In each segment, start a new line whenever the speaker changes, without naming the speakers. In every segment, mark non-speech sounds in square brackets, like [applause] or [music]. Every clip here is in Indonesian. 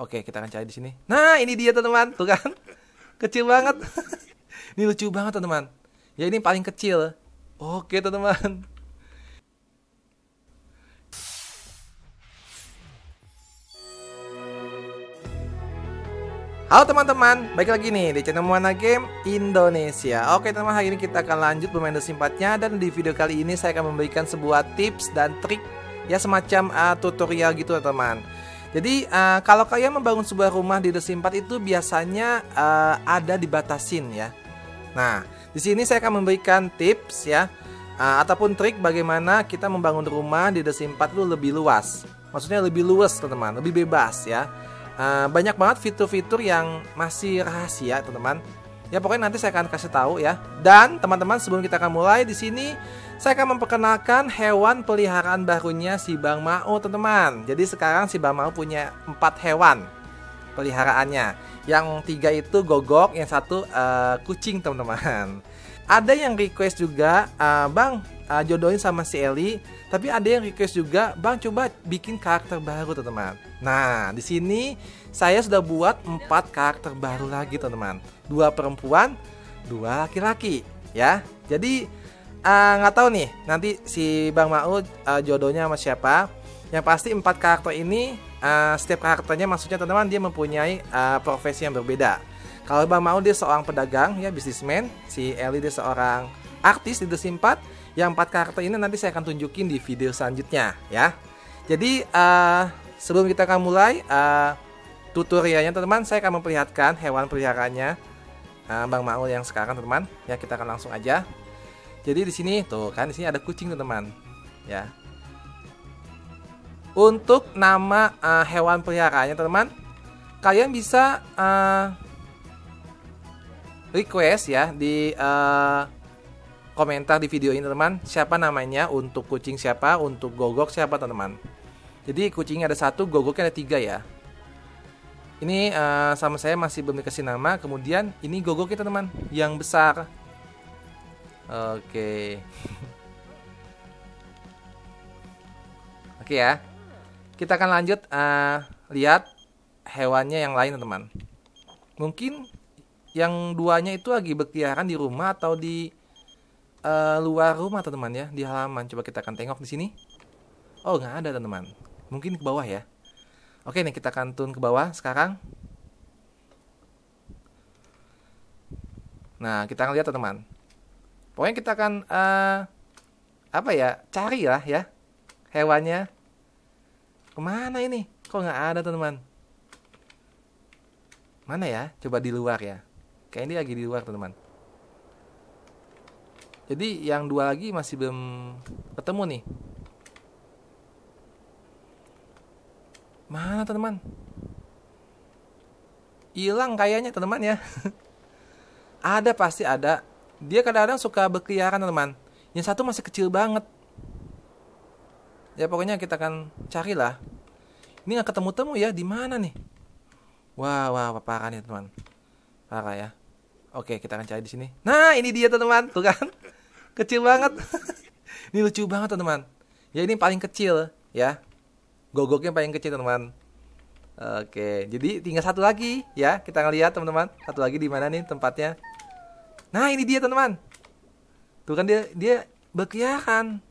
Oke, kita akan cari di sini. Nah, ini dia teman-teman, tuh kan? Kecil banget. [laughs] ini lucu banget teman-teman. Ya ini paling kecil. Oke teman-teman. Halo teman-teman, balik lagi nih di channel Moana Game Indonesia Oke teman-teman, hari ini kita akan lanjut bermain The Simpatnya Dan di video kali ini saya akan memberikan sebuah tips dan trik Ya semacam uh, tutorial gitu teman-teman jadi uh, kalau kalian membangun sebuah rumah di The 4 itu biasanya uh, ada dibatasin ya. Nah, di sini saya akan memberikan tips ya uh, ataupun trik bagaimana kita membangun rumah di The 4 itu lebih luas. Maksudnya lebih luas teman-teman, lebih bebas ya. Uh, banyak banget fitur-fitur yang masih rahasia teman-teman Ya pokoknya nanti saya akan kasih tahu ya. Dan teman-teman sebelum kita akan mulai di sini saya akan memperkenalkan hewan peliharaan barunya si Bang Mao teman-teman. Jadi sekarang si Bang Mao punya empat hewan peliharaannya. Yang tiga itu gogok, yang satu uh, kucing teman-teman. Ada yang request juga, uh, Bang uh, jodohin sama si Eli. Tapi ada yang request juga, Bang coba bikin karakter baru teman-teman. Nah di sini saya sudah buat empat karakter baru lagi teman-teman dua perempuan dua laki-laki ya jadi eh, nggak uh, tahu nih nanti si bang mau uh, eh, jodohnya sama siapa yang pasti empat karakter ini uh, setiap karakternya maksudnya teman-teman dia mempunyai uh, profesi yang berbeda kalau bang mau dia seorang pedagang ya bisnismen si Eli dia seorang artis di Desimpat. Simpat yang empat karakter ini nanti saya akan tunjukin di video selanjutnya ya jadi uh, sebelum kita akan mulai uh, tutorialnya teman-teman saya akan memperlihatkan hewan peliharaannya uh, eh, Bang Maul yang sekarang teman-teman ya kita akan langsung aja jadi di sini tuh kan di sini ada kucing teman-teman ya untuk nama uh, hewan peliharaannya teman-teman kalian bisa uh, request ya di uh, komentar di video ini teman-teman siapa namanya untuk kucing siapa untuk gogok siapa teman-teman jadi kucingnya ada satu gogoknya ada tiga ya ini uh, sama saya masih belum dikasih nama. Kemudian ini gogo kita teman yang besar. Oke. Okay. [laughs] Oke okay, ya. Kita akan lanjut uh, lihat hewannya yang lain teman. Mungkin yang duanya itu lagi berkeliaran di rumah atau di uh, luar rumah teman ya di halaman. Coba kita akan tengok di sini. Oh nggak ada teman Mungkin ke bawah ya. Oke nih kita akan turun ke bawah sekarang. Nah kita akan lihat teman-teman. Pokoknya kita akan uh, apa ya cari lah ya hewannya. Kemana ini? Kok nggak ada teman-teman? Mana ya? Coba di luar ya. Kayak ini lagi di luar teman-teman. Jadi yang dua lagi masih belum ketemu nih. Mana teman? Hilang kayaknya teman ya. [laughs] ada pasti ada. Dia kadang-kadang suka berkeliaran teman. Yang satu masih kecil banget. Ya pokoknya kita akan carilah. Ini nggak ketemu temu ya di mana nih? Wah wah parah nih teman. Parah ya. Oke kita akan cari di sini. Nah ini dia teman tuh kan. [laughs] Kecil banget. [laughs] ini lucu banget teman. Ya ini paling kecil ya gogoknya paling kecil teman-teman Oke, jadi tinggal satu lagi ya. Kita ngeliat teman-teman, satu lagi di mana nih tempatnya. Nah, ini dia teman-teman. Tuh kan dia dia berkeliaran.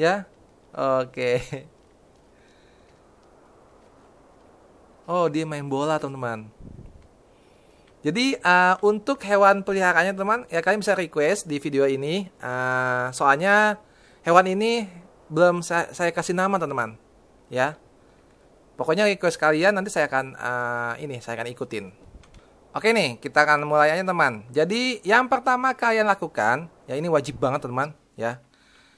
Ya. Oke. Oh, dia main bola, teman-teman. Jadi uh, untuk hewan peliharaannya teman, ya kalian bisa request di video ini. Uh, soalnya hewan ini belum saya, saya kasih nama teman-teman ya pokoknya request kalian nanti saya akan uh, ini saya akan ikutin oke nih kita akan mulai aja teman jadi yang pertama kalian lakukan ya ini wajib banget teman ya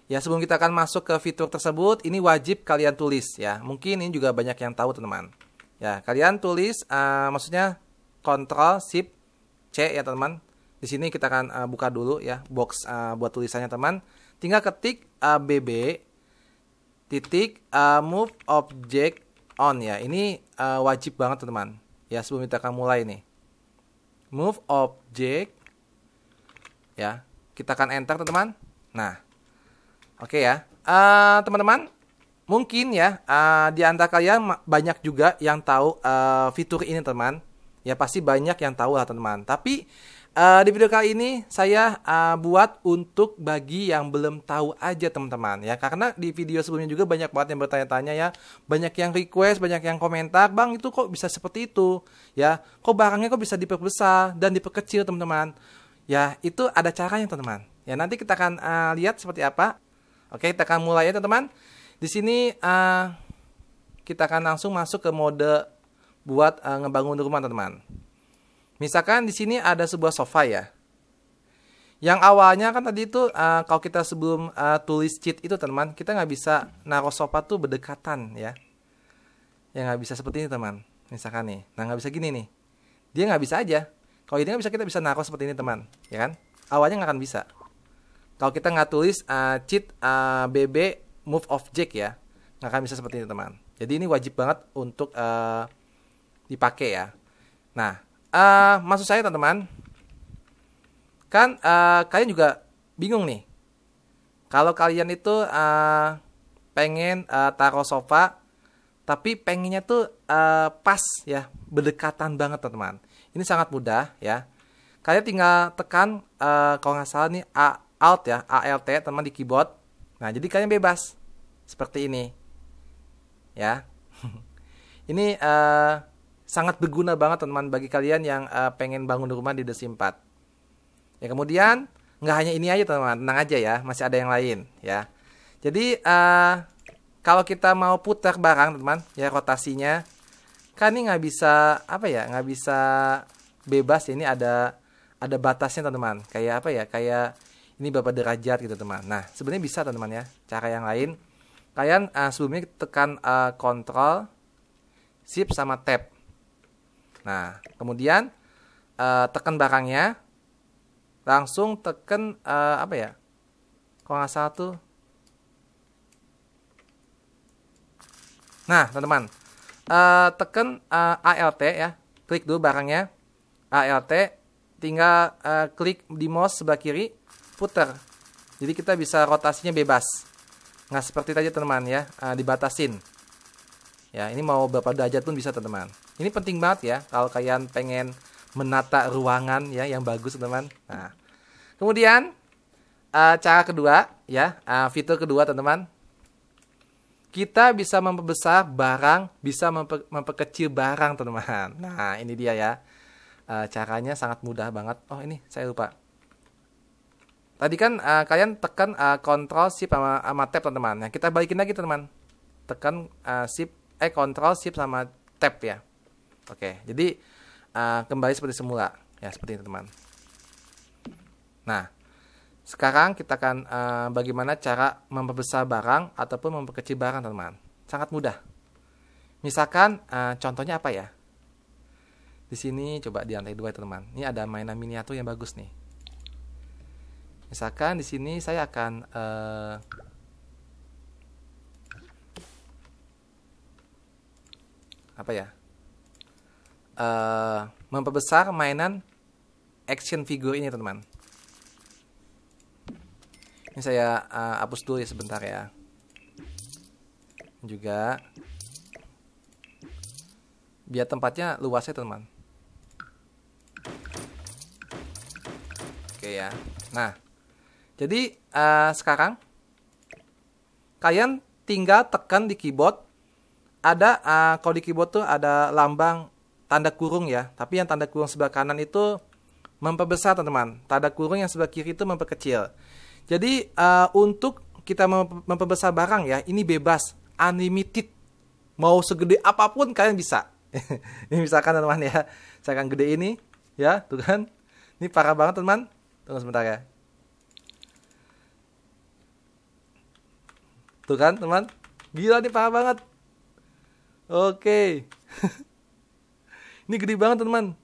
ya sebelum kita akan masuk ke fitur tersebut ini wajib kalian tulis ya mungkin ini juga banyak yang tahu teman ya kalian tulis uh, maksudnya kontrol Shift C ya teman di sini kita akan uh, buka dulu ya box uh, buat tulisannya teman tinggal ketik ABB titik uh, move object on ya. Ini uh, wajib banget teman-teman. Ya sebelum kita akan mulai nih. Move object ya. Kita akan enter teman-teman. Nah. Oke okay ya. teman uh, teman-teman mungkin ya uh, di antara kalian banyak juga yang tahu uh, fitur ini teman. Ya pasti banyak yang tahu lah teman-teman. Tapi Uh, di video kali ini saya uh, buat untuk bagi yang belum tahu aja teman-teman ya karena di video sebelumnya juga banyak banget yang bertanya-tanya ya banyak yang request banyak yang komentar bang itu kok bisa seperti itu ya kok barangnya kok bisa diperbesar dan diperkecil teman-teman ya itu ada caranya teman-teman ya nanti kita akan uh, lihat seperti apa oke kita akan mulai ya teman-teman di sini uh, kita akan langsung masuk ke mode buat uh, ngebangun rumah teman-teman Misalkan di sini ada sebuah sofa ya. Yang awalnya kan tadi itu uh, kalau kita sebelum uh, tulis cheat itu teman, kita nggak bisa naruh sofa tuh berdekatan ya. Ya nggak bisa seperti ini teman. Misalkan nih, nah nggak bisa gini nih. Dia nggak bisa aja. Kalau ini nggak bisa kita bisa naruh seperti ini teman, ya kan? Awalnya nggak akan bisa. Kalau kita nggak tulis uh, cheat uh, bb move object ya, nggak akan bisa seperti ini teman. Jadi ini wajib banget untuk uh, dipakai ya. Nah, uh, maksud saya teman-teman kan uh, kalian juga bingung nih kalau kalian itu uh, pengen uh, taruh sofa tapi pengennya tuh uh, pas ya berdekatan banget teman-teman ini sangat mudah ya kalian tinggal tekan uh, kalau nggak salah nih A alt ya alt teman di keyboard nah jadi kalian bebas seperti ini ya [laughs] ini uh, sangat berguna banget teman teman bagi kalian yang uh, pengen bangun rumah di The 4. Ya kemudian nggak hanya ini aja teman, teman tenang aja ya, masih ada yang lain ya. Jadi uh, kalau kita mau putar barang teman, ya rotasinya kan ini nggak bisa apa ya, nggak bisa bebas ini ada ada batasnya teman-teman. Kayak apa ya, kayak ini berapa derajat gitu teman. Nah sebenarnya bisa teman-teman ya, cara yang lain kalian uh, sebelumnya tekan uh, Ctrl, Shift sama Tab Nah, kemudian uh, tekan barangnya, langsung tekan uh, apa ya? Kalau nggak salah tuh. Nah, teman-teman, uh, tekan uh, ALT ya, klik dulu barangnya, ALT, tinggal uh, klik di mouse sebelah kiri, putar. Jadi kita bisa rotasinya bebas. Nggak seperti tadi teman-teman ya, uh, dibatasin. Ya, ini mau berapa derajat pun bisa teman-teman. Ini penting banget ya kalau kalian pengen menata ruangan ya yang bagus teman-teman. Nah, kemudian uh, cara kedua ya uh, fitur kedua teman-teman kita bisa memperbesar barang, bisa memper memperkecil barang, teman-teman. Nah, ini dia ya. E, caranya sangat mudah banget. Oh, ini saya lupa. Tadi kan e, kalian tekan e, Ctrl Shift sama, sama Tab, teman-teman. Nah, kita balikin lagi, teman-teman. Tekan e, Shift eh Ctrl Shift sama Tab ya. Oke, jadi uh, kembali seperti semula ya seperti ini teman. Nah, sekarang kita akan uh, bagaimana cara memperbesar barang ataupun memperkecil barang teman. Sangat mudah. Misalkan uh, contohnya apa ya? Di sini coba di lantai dua teman. Ini ada mainan miniatur yang bagus nih. Misalkan di sini saya akan uh, apa ya? uh, memperbesar mainan action figure ini teman-teman. Ini saya uh, hapus dulu ya sebentar ya. Juga biar tempatnya luas ya teman. Oke ya. Nah, jadi uh, sekarang kalian tinggal tekan di keyboard. Ada uh, kalau di keyboard tuh ada lambang tanda kurung ya, tapi yang tanda kurung sebelah kanan itu memperbesar teman-teman. Tanda kurung yang sebelah kiri itu memperkecil. Jadi uh, untuk kita memperbesar barang ya, ini bebas, unlimited. Mau segede apapun kalian bisa. [laughs] ini misalkan teman-teman ya, saya akan gede ini ya, tuh kan. Ini parah banget teman. Tunggu sebentar ya. Tuh kan teman. Gila nih parah banget. Oke. Okay. [laughs] Ini gede banget teman.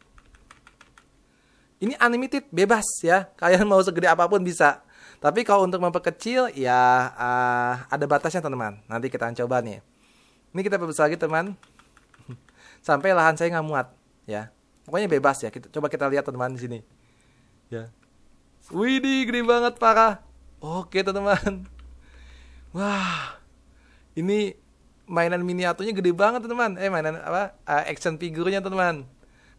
Ini unlimited, bebas ya. Kalian mau segede apapun bisa. Tapi kalau untuk memperkecil ya uh, ada batasnya teman. Nanti kita coba nih. Ini kita bebas lagi teman. [laughs] Sampai lahan saya nggak muat ya. Pokoknya bebas ya. Kita coba kita lihat teman di sini. Ya. Widih, gede banget parah. Oke teman-teman. Wah. Ini mainan miniaturnya gede banget teman eh mainan apa eh, action figurnya teman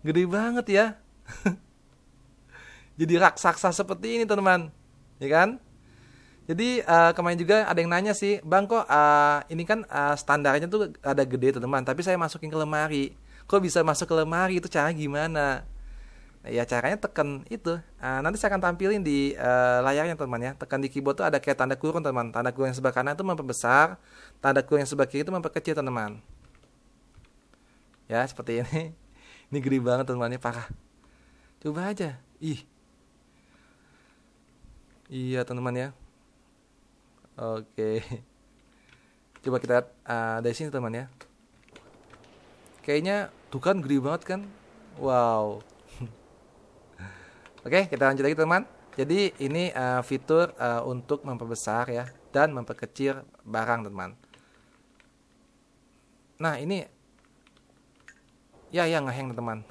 gede banget ya [laughs] jadi raksasa seperti ini teman ya kan jadi uh, kemarin juga ada yang nanya sih bang kok uh, ini kan uh, standarnya tuh ada gede teman tapi saya masukin ke lemari kok bisa masuk ke lemari itu cara gimana ya caranya tekan itu uh, nanti saya akan tampilin di uh, layarnya teman ya tekan di keyboard tuh ada kayak tanda kurung teman tanda kurung yang sebelah kanan itu memperbesar tanda kurung yang sebelah kiri itu memperkecil teman ya seperti ini [laughs] ini gede banget teman ya parah coba aja ih iya teman-teman ya oke [laughs] coba kita lihat uh, dari sini teman ya kayaknya tuh kan gede banget kan wow Oke, kita lanjut lagi teman. Jadi ini uh, fitur uh, untuk memperbesar ya dan memperkecil barang teman. Nah ini ya ya ngeheng teman,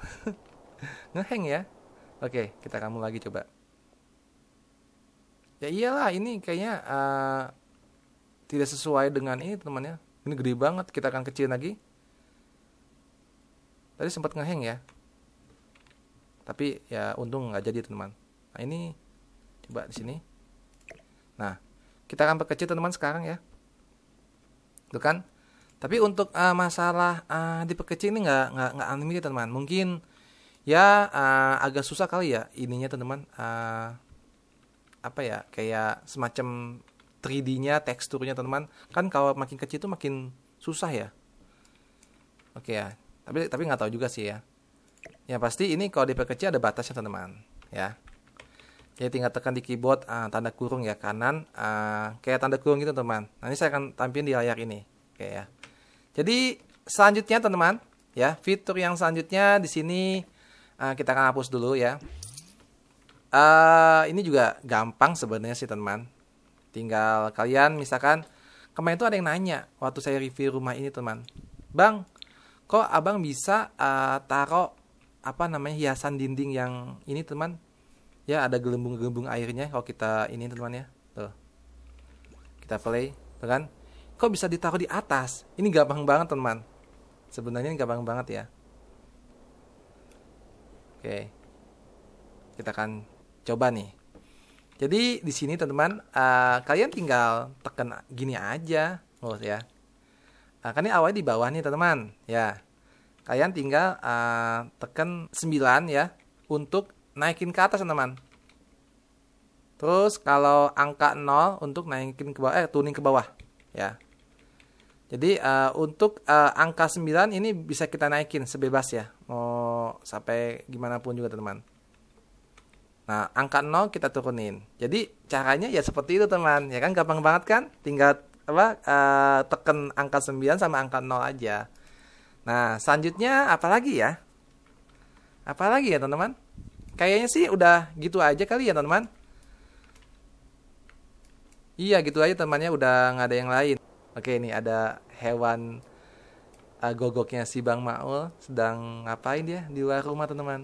[laughs] ngeheng ya. Oke, kita kamu lagi coba. Ya iyalah ini kayaknya uh, tidak sesuai dengan ini teman ya. Ini gede banget, kita akan kecil lagi. Tadi sempat ngeheng ya tapi ya untung nggak jadi teman-teman nah ini coba di sini nah kita akan perkecil teman-teman sekarang ya tuh kan tapi untuk uh, masalah uh, diperkecil ini nggak nggak nggak unlimited teman-teman mungkin ya uh, agak susah kali ya ininya teman-teman uh, apa ya kayak semacam 3D-nya teksturnya teman-teman kan kalau makin kecil tuh makin susah ya oke ya tapi tapi nggak tahu juga sih ya Ya pasti ini kalau diperkecil ada batasnya teman-teman ya. Jadi tinggal tekan di keyboard uh, tanda kurung ya kanan uh, kayak tanda kurung gitu teman. Nanti saya akan tampilin di layar ini. Oke ya. Jadi selanjutnya teman-teman ya fitur yang selanjutnya di sini uh, kita akan hapus dulu ya. Uh, ini juga gampang sebenarnya sih teman. Tinggal kalian misalkan kemarin itu ada yang nanya waktu saya review rumah ini teman. Bang, kok abang bisa uh, taruh apa namanya hiasan dinding yang ini teman ya ada gelembung-gelembung airnya kalau kita ini teman ya tuh kita play tuh kan kok bisa ditaruh di atas ini gampang banget teman sebenarnya ini gampang banget ya oke kita akan coba nih jadi di sini teman-teman uh, eh, kalian tinggal tekan gini aja loh ya nah, kan ini awalnya di bawah nih teman-teman ya kalian tinggal uh, tekan 9 ya untuk naikin ke atas teman-teman. Terus kalau angka 0 untuk naikin ke bawah eh tuning ke bawah ya. Jadi uh, untuk uh, angka 9 ini bisa kita naikin sebebas ya. Mau sampai gimana pun juga teman-teman. Nah, angka 0 kita turunin. Jadi caranya ya seperti itu teman. Ya kan gampang banget kan? Tinggal apa uh, tekan angka 9 sama angka 0 aja. Nah, selanjutnya apa lagi ya? Apa lagi ya, teman-teman? Kayaknya sih udah gitu aja kali ya, teman-teman. Iya, gitu aja temannya udah nggak ada yang lain. Oke, ini ada hewan uh, gogoknya si Bang Maul sedang ngapain dia di luar rumah, teman-teman.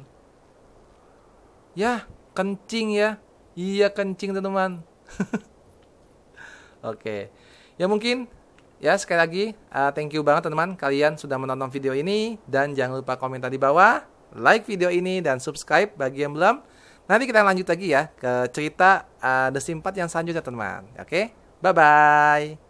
Ya, kencing ya. Iya, kencing, teman-teman. [laughs] Oke. Ya mungkin Ya, sekali lagi, uh, thank you banget teman-teman kalian sudah menonton video ini. Dan jangan lupa komentar di bawah, like video ini, dan subscribe bagi yang belum. Nanti kita lanjut lagi ya ke cerita uh, The Simpat yang selanjutnya teman-teman. Oke, okay? bye-bye.